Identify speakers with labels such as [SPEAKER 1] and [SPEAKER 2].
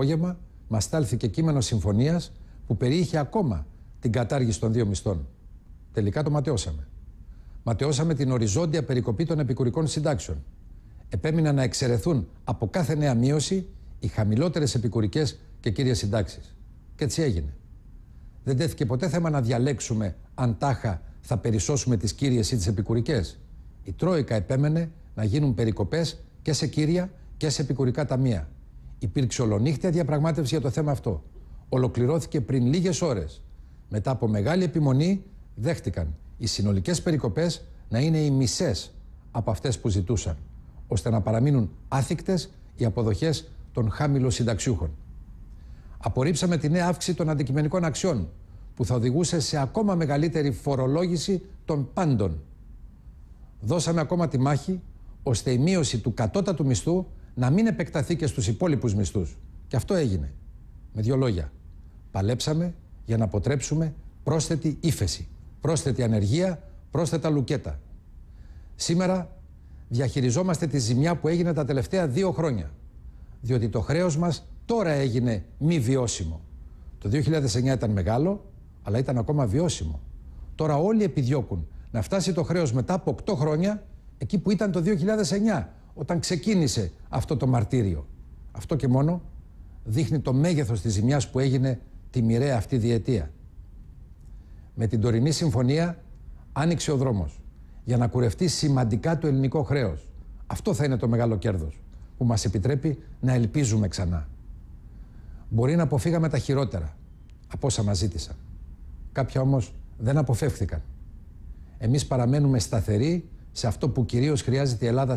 [SPEAKER 1] απόγευμα μας στάλθηκε κείμενο συμφωνίας που περιείχε ακόμα την κατάργηση των δύο μισθών. Τελικά το ματαιώσαμε. Ματαιώσαμε την οριζόντια περικοπή των επικουρικών συντάξεων. Επέμειναν να εξαιρεθούν από κάθε νέα μείωση οι χαμηλότερες επικουρικές και κύριες συντάξεις. Και έτσι έγινε. Δεν τέθηκε ποτέ θέμα να διαλέξουμε αν τάχα θα περισσώσουμε τις κύριες ή τις επικουρικές. Η Τρόικα επέμενε να γίνουν περικοπές και σε κύρια και σε επικουρικά ταμεία. Υπήρξε ολονύχτια διαπραγμάτευση για το θέμα αυτό. Ολοκληρώθηκε πριν λίγες ώρες. Μετά από μεγάλη επιμονή, δέχτηκαν οι συνολικές περικοπές να είναι οι μισές από αυτές που ζητούσαν, ώστε να παραμείνουν άθικτες οι αποδοχές των συνταξιούχων. Απορρίψαμε τη νέα αύξηση των αντικειμενικών αξιών, που θα οδηγούσε σε ακόμα μεγαλύτερη φορολόγηση των πάντων. Δώσαμε ακόμα τη μάχη ώστε η μείωση του κατώτατου μισθού να μην επεκταθεί και στους υπόλοιπους μισθούς. Και αυτό έγινε. Με δύο λόγια. Παλέψαμε για να αποτρέψουμε πρόσθετη ύφεση, πρόσθετη ανεργία, πρόσθετα λουκέτα. Σήμερα διαχειριζόμαστε τη ζημιά που έγινε τα τελευταία δύο χρόνια. Διότι το χρέος μας τώρα έγινε μη βιώσιμο. Το 2009 ήταν μεγάλο, αλλά ήταν ακόμα βιώσιμο. Τώρα όλοι επιδιώκουν να φτάσει το χρέος μετά από 8 χρόνια εκεί που ήταν το 2009, όταν ξεκίνησε αυτό το μαρτύριο. Αυτό και μόνο δείχνει το μέγεθος της ζημιάς που έγινε τη μοιραία αυτή διετία. Με την τωρινή συμφωνία άνοιξε ο δρόμος για να κουρευτεί σημαντικά το ελληνικό χρέος. Αυτό θα είναι το μεγάλο κέρδος που μας επιτρέπει να ελπίζουμε ξανά. Μπορεί να αποφύγαμε τα χειρότερα από όσα μας ζήτησαν. Κάποια όμως δεν αποφεύχθηκαν. Εμείς παραμένουμε σταθεροί σε αυτό που κυρίως χρειάζεται η Ελλάδα